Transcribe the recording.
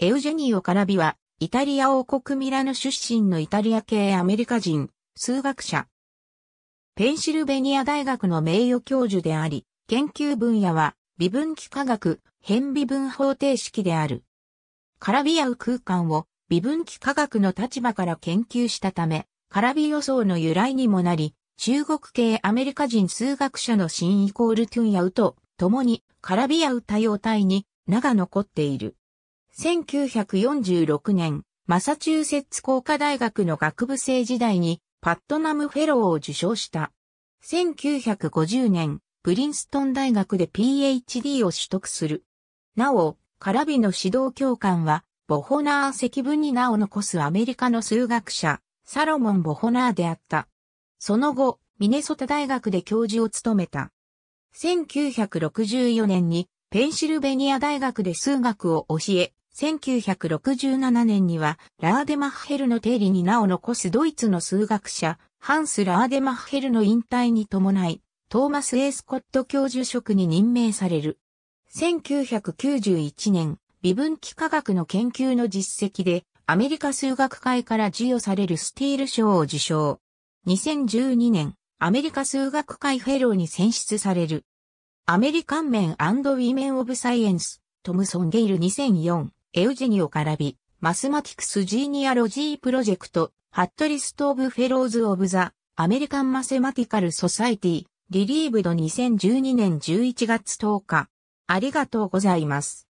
エウジェニオ・カラビは、イタリア王国ミラノ出身のイタリア系アメリカ人、数学者。ペンシルベニア大学の名誉教授であり、研究分野は、微分幾何学、変微分方程式である。カラビアウ空間を微分幾何学の立場から研究したため、カラビ予想の由来にもなり、中国系アメリカ人数学者のシンイコールトゥンヤウと共にカラビアウ多様体に名が残っている。1946年、マサチューセッツ工科大学の学部生時代にパットナムフェローを受賞した。1950年、プリンストン大学で PhD を取得する。なお、カラビの指導教官は、ボホナー積分に名を残すアメリカの数学者、サロモン・ボホナーであった。その後、ミネソタ大学で教授を務めた。1964年にペンシルベニア大学で数学を教え、1967年には、ラーデマッヘルの定理に名を残すドイツの数学者、ハンス・ラーデマッヘルの引退に伴い、トーマス・エースコット教授職に任命される。1991年、微分幾科学の研究の実績で、アメリカ数学界から授与されるスティール賞を受賞。2012年、アメリカ数学界フェローに選出される。アメリカンメンウィメン・オブ・サイエンス、トムソン・ゲイル2004。エウジニオ・カラビ、マスマティクス・ジーニアロジー・プロジェクト、ハットリスト・オブ・フェローズ・オブ・ザ・アメリカン・マセマティカル・ソサイティ、リリーブド2012年11月10日。ありがとうございます。